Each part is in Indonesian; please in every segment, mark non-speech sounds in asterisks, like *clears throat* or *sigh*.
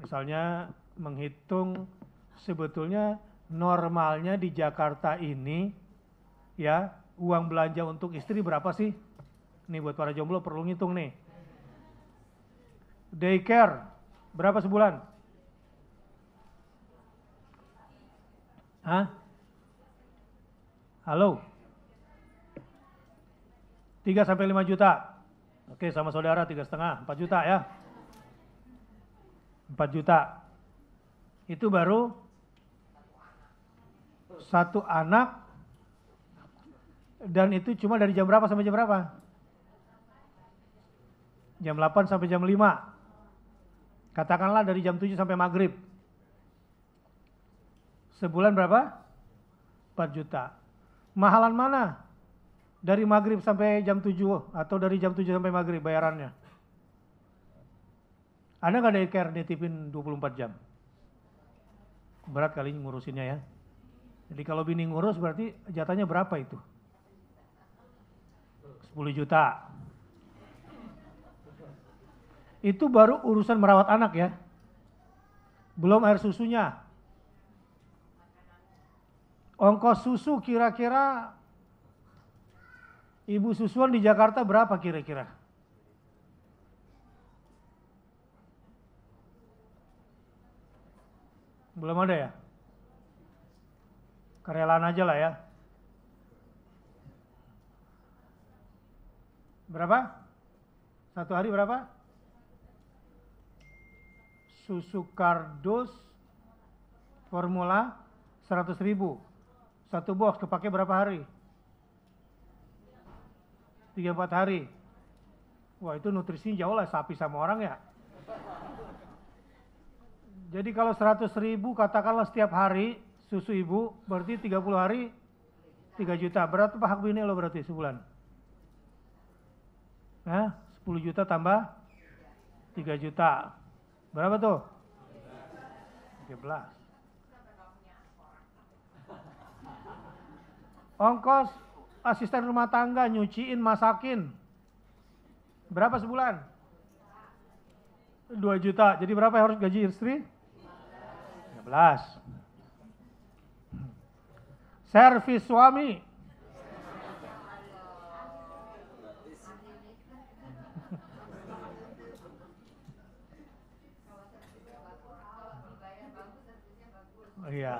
misalnya menghitung sebetulnya normalnya di Jakarta ini ya uang belanja untuk istri berapa sih? Nih buat para jomblo perlu ngitung nih. Daycare berapa sebulan? Hah? Halo? 3 sampai 5 juta. Oke, sama saudara 3,5, 4 juta ya. 4 juta. Itu baru satu anak dan itu cuma dari jam berapa sampai jam berapa? Jam 8 sampai jam 5. Katakanlah dari jam 7 sampai maghrib. Sebulan berapa? 4 juta. Mahalan mana? Dari maghrib sampai jam 7 atau dari jam 7 sampai maghrib bayarannya? Ada nggak care nitipin 24 jam? Berat kali ngurusinnya ya. Jadi kalau bini ngurus berarti jatahnya berapa itu? 10 juta. Itu baru urusan merawat anak ya. Belum air susunya. Ongkos susu kira-kira ibu susuan di Jakarta berapa kira-kira? Belum ada ya? Kerelaan aja lah ya. Berapa? Satu hari berapa? Susu kardus formula 100 ribu. Satu box kepake berapa hari? 3-4 hari. Wah itu nutrisinya jauh lah sapi sama orang ya. Jadi kalau 100 ribu katakanlah setiap hari susu ibu berarti 30 hari 3 juta. Berapa hak bini lo berarti sebulan? Hah? 10 juta tambah 3 juta. Berapa tuh? 13. Ongkos asisten rumah tangga nyuciin, masakin. Berapa sebulan? 2 juta. Jadi berapa yang harus gaji istri? 11. Servis suami. Iya.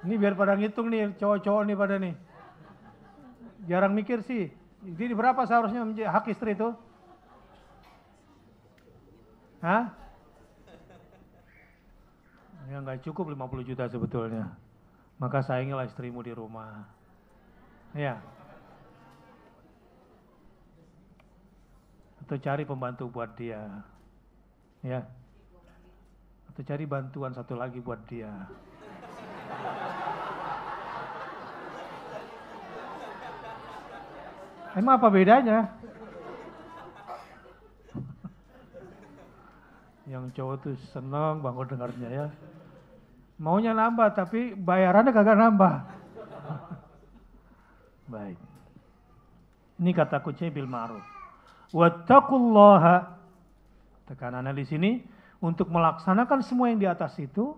Ini biar pada ngitung nih, cowok-cowok nih pada nih. Jarang mikir sih. Jadi berapa seharusnya hak istri itu? Hah? Ya nggak cukup 50 juta sebetulnya. Maka sayangilah istrimu di rumah. Ya. Atau cari pembantu buat dia. Ya. Atau cari bantuan satu lagi buat dia. Emang apa bedanya? yang cowok tuh seneng banget oh, dengarnya ya. Maunya nambah tapi bayarannya kagak nambah. *laughs* Baik. Ini kata kunci bil ma'ruf. Wattaqullaha. Tekanannya di sini untuk melaksanakan semua yang di atas itu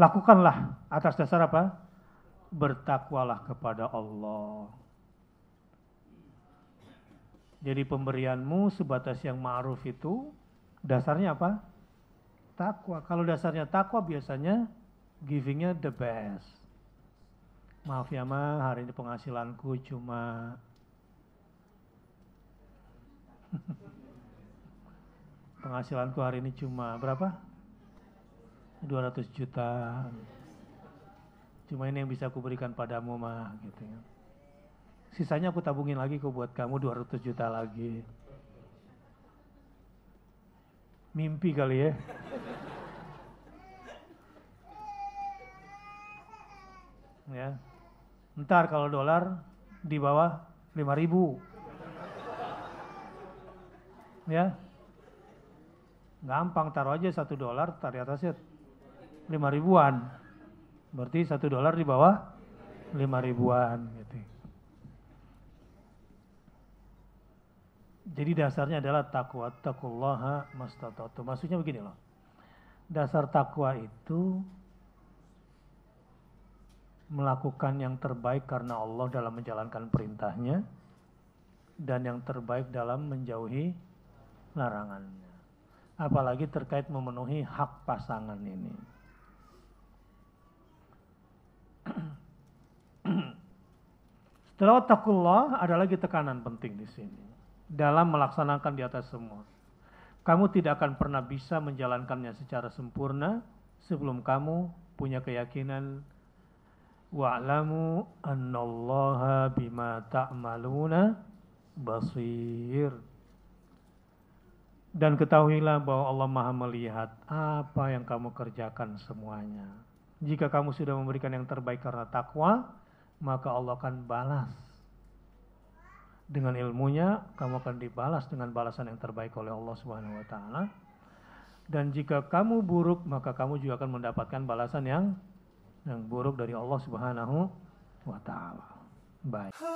lakukanlah atas dasar apa? Bertakwalah kepada Allah. Jadi pemberianmu sebatas yang ma'ruf itu dasarnya apa? Takwa. Kalau dasarnya takwa biasanya givingnya the best. Maaf ya ma, hari ini penghasilanku cuma *laughs* penghasilanku hari ini cuma berapa? 200 juta. Cuma ini yang bisa aku berikan padamu ma. gitu ya. Sisanya aku tabungin lagi aku buat kamu 200 juta lagi. Mimpi kali ya. ya. Ntar kalau dolar di bawah lima ribu, Ya. Gampang taruh aja satu dolar tarik atasnya lima ribuan. Berarti satu dolar di bawah lima ribuan gitu. Jadi dasarnya adalah takwa, takullaha mastata'tu. Maksudnya begini loh. Dasar takwa itu melakukan yang terbaik karena Allah dalam menjalankan perintahnya dan yang terbaik dalam menjauhi larangannya. Apalagi terkait memenuhi hak pasangan ini. Setelah *clears throat* takullah ada lagi tekanan penting di sini dalam melaksanakan di atas semua. Kamu tidak akan pernah bisa menjalankannya secara sempurna sebelum kamu punya keyakinan wa'lamu annallaha bima ta'maluna basir. Dan ketahuilah bahwa Allah Maha melihat apa yang kamu kerjakan semuanya. Jika kamu sudah memberikan yang terbaik karena takwa, maka Allah akan balas dengan ilmunya kamu akan dibalas dengan balasan yang terbaik oleh Allah Subhanahu wa taala. Dan jika kamu buruk maka kamu juga akan mendapatkan balasan yang yang buruk dari Allah Subhanahu wa taala. Baik.